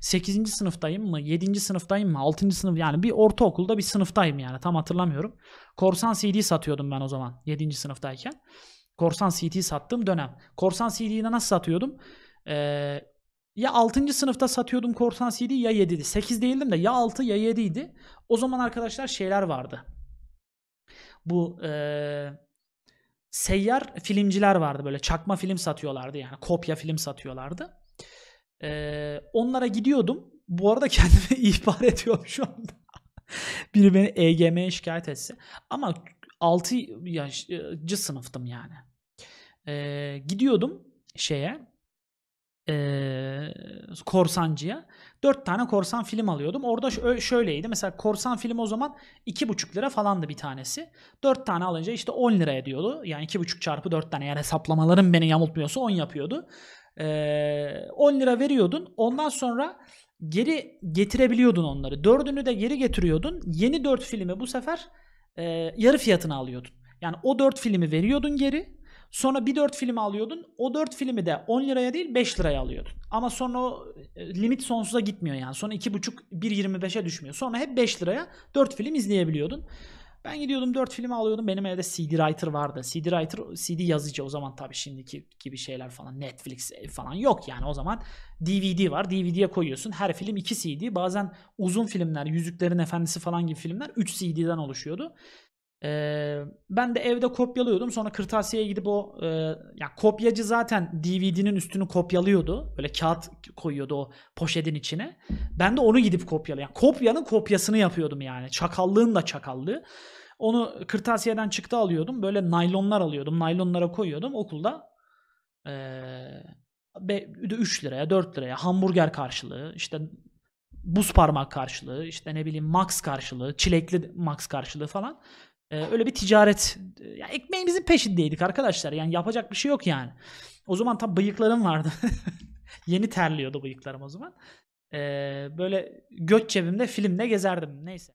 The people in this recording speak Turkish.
8. sınıftayım mı? 7. sınıftayım mı? 6. sınıf yani bir ortaokulda bir sınıftayım yani tam hatırlamıyorum. Korsan CD satıyordum ben o zaman 7. sınıftayken. Korsan CD sattığım dönem. Korsan CD'yi nasıl satıyordum? Ee, ya 6. sınıfta satıyordum Korsan CD ya 7'di. 8 değildim de ya 6 ya 7 idi. O zaman arkadaşlar şeyler vardı. Bu ee, seyyar filmciler vardı böyle çakma film satıyorlardı yani kopya film satıyorlardı. Ee, onlara gidiyordum. Bu arada kendimi ihbar ediyorum şu anda. Biri beni EGM'ye şikayet etse. Ama 6 yaşcı e, sınıftım yani. Ee, gidiyordum şeye e, e, korsancıya. dört tane korsan film alıyordum. Orada şöyleydi. Mesela korsan film o zaman iki buçuk lira falandı bir tanesi. dört tane alınca işte on lira ediyordu. Yani iki buçuk çarpı dört tane. Yani hesaplamalarım beni yamultmuyorsa on yapıyordu. Ee, lira veriyordun. Ondan sonra geri getirebiliyordun onları. Dördünü de geri getiriyordun. Yeni dört filmi bu sefer e, yarı fiyatına alıyordun. Yani o dört filmi veriyordun geri. Sonra bir dört film alıyordun. O dört filmi de 10 liraya değil 5 liraya alıyordun. Ama sonra o e, limit sonsuza gitmiyor yani. Sonra 2,5 1.25'e düşmüyor. Sonra hep 5 liraya 4 film izleyebiliyordun. Ben gidiyordum 4 filmi alıyordum. Benim evde CD writer vardı. CD writer CD yazıcı o zaman tabii şimdiki gibi şeyler falan Netflix e, falan yok yani o zaman DVD var. DVD'ye koyuyorsun. Her film 2 CD. Bazen uzun filmler, Yüzüklerin Efendisi falan gibi filmler 3 CD'den oluşuyordu. Ee, ben de evde kopyalıyordum. Sonra kırtasiyeye gidip o e, ya kopyacı zaten DVD'nin üstünü kopyalıyordu. Böyle kağıt koyuyordu o poşetin içine. Ben de onu gidip kopyalayan. Kopyanın kopyasını yapıyordum yani. Çakallığın da çakallığı. Onu kırtasiyeden çıktı alıyordum. Böyle naylonlar alıyordum. Naylonlara koyuyordum. Okulda e, 3 liraya 4 liraya hamburger karşılığı işte buz parmak karşılığı işte ne bileyim max karşılığı çilekli max karşılığı falan ee, öyle bir ticaret. Ya ekmeğimizin peşindeydik arkadaşlar. Yani yapacak bir şey yok yani. O zaman tam bıyıklarım vardı. Yeni terliyordu bıyıklarım o zaman. Ee, böyle göt cebimde filmle gezerdim. Neyse.